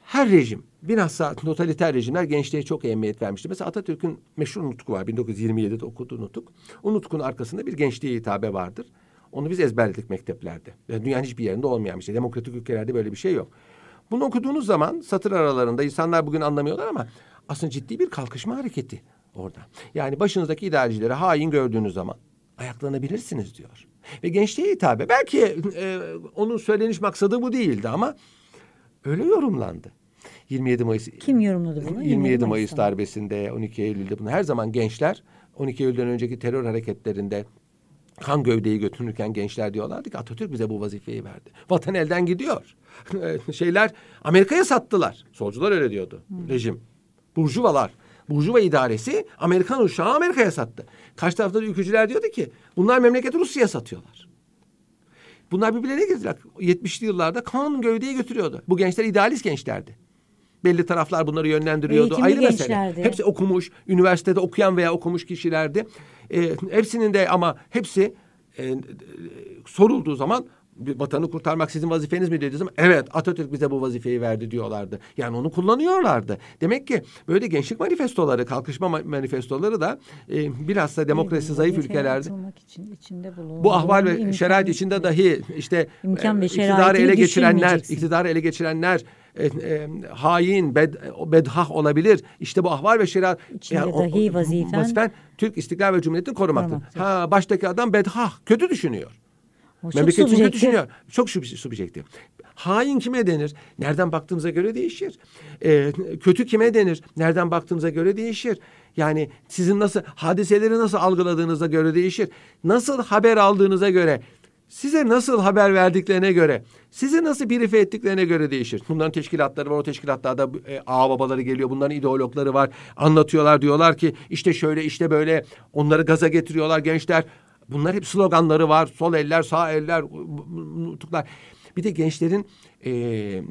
Her rejim, bilhassa totaliter rejimler gençliğe çok ehemmiyet vermişti. Mesela Atatürk'ün meşhur nutku var, 1927'de okuduğu nutuk. O nutkun arkasında bir gençliğe hitabe vardır. Onu biz ezberledik mekteplerde. Yani dünyanın hiçbir yerinde olmayan bir şey. Demokratik ülkelerde böyle bir şey yok. Bunu okuduğunuz zaman satır aralarında insanlar bugün anlamıyorlar ama aslında ciddi bir kalkışma hareketi orada. Yani başınızdaki idarecileri hain gördüğünüz zaman ayaklanabilirsiniz diyor. Ve gençliğe hitabe. Belki e, onun söyleniş maksadı bu değildi ama öyle yorumlandı. 27 Mayıs Kim yorumladı bunu? 27, 27 Mayıs, Mayıs darbesinde, 12 Eylül'de bunu her zaman gençler 12 Eylül'den önceki terör hareketlerinde kan gövdeyi götürürken gençler diyorlardı ki Atatürk bize bu vazifeyi verdi. Vatan elden gidiyor. Şeyler Amerika'ya sattılar. Solcular öyle diyordu. Hmm. Rejim. Burjuvalar. Burjuva idaresi Amerikan uçağı Amerika'ya sattı. Kaç tarafta da ülkücüler diyordu ki bunlar memleketi Rusya'ya satıyorlar. Bunlar birbirlerine girdiler. 70'li yıllarda kan gövdeyi götürüyordu. Bu gençler idealist gençlerdi. Belli taraflar bunları yönlendiriyordu. Ayrı gençlerdi. mesele. Hepsi okumuş, üniversitede okuyan veya okumuş kişilerdi. E, hepsinin de ama hepsi e, sorulduğu zaman vatanı kurtarmak sizin vazifeniz mi dediği zaman evet Atatürk bize bu vazifeyi verdi diyorlardı. Yani onu kullanıyorlardı. Demek ki böyle gençlik manifestoları, kalkışma manifestoları da e, da demokrasi evet, zayıf ülkelerde için, içinde bulunur. bu ahval ve şerait içinde dahi işte imkan ve e, iktidarı ele geçirenler, iktidarı ele geçirenler e, e, hain, bed, bedhah olabilir. İşte bu ahval ve şeriat. İçinde yani, dahi o, vazifen, vazifen Türk istiklal ve cumhuriyetini korumaktır. korumaktır. Ha, baştaki adam bedhah, kötü düşünüyor. O çok düşünüyor. Çok sub- subjektif. Hain kime denir? Nereden baktığımıza göre değişir. Ee, kötü kime denir? Nereden baktığımıza göre değişir. Yani sizin nasıl hadiseleri nasıl algıladığınıza göre değişir. Nasıl haber aldığınıza göre, size nasıl haber verdiklerine göre, sizi nasıl birife ettiklerine göre değişir. Bunların teşkilatları var. O teşkilatlarda e, ağ babaları geliyor. Bunların ideologları var. Anlatıyorlar diyorlar ki işte şöyle işte böyle onları gaza getiriyorlar gençler. Bunlar hep sloganları var. Sol eller, sağ eller, nutuklar. Bir de gençlerin e,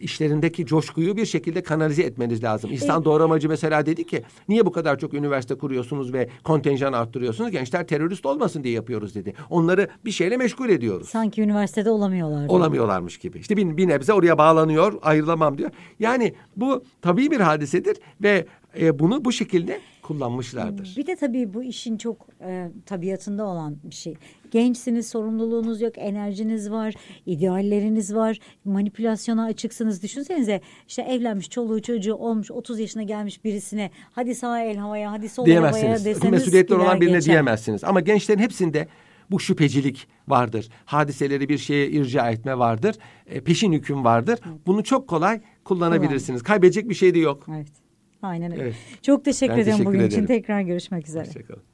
işlerindeki coşkuyu bir şekilde kanalize etmeniz lazım. İhsan e, Doğramacı mesela dedi ki niye bu kadar çok üniversite kuruyorsunuz ve kontenjan arttırıyorsunuz? Gençler terörist olmasın diye yapıyoruz dedi. Onları bir şeyle meşgul ediyoruz. Sanki üniversitede olamıyorlar. Olamıyorlarmış gibi. İşte bir, bir nebze oraya bağlanıyor ayrılamam diyor. Yani bu tabii bir hadisedir ve e, bunu bu şekilde kullanmışlardır. Bir de tabii bu işin çok e, tabiatında olan bir şey. Gençsiniz, sorumluluğunuz yok, enerjiniz var, idealleriniz var, manipülasyona açıksınız. Düşünsenize işte evlenmiş, çoluğu çocuğu olmuş, 30 yaşına gelmiş birisine hadi sağa el havaya, hadi sola el havaya deseniz. Mesuliyetli olan birine geçer. diyemezsiniz. Ama gençlerin hepsinde bu şüphecilik vardır. Hadiseleri bir şeye irca etme vardır. E, peşin hüküm vardır. Bunu çok kolay kullanabilirsiniz. Kaybedecek bir şey de yok. Evet. Aynen öyle. Evet. Çok teşekkür ben ederim teşekkür bugün ederim. için. Tekrar görüşmek üzere. Hoşçakalın.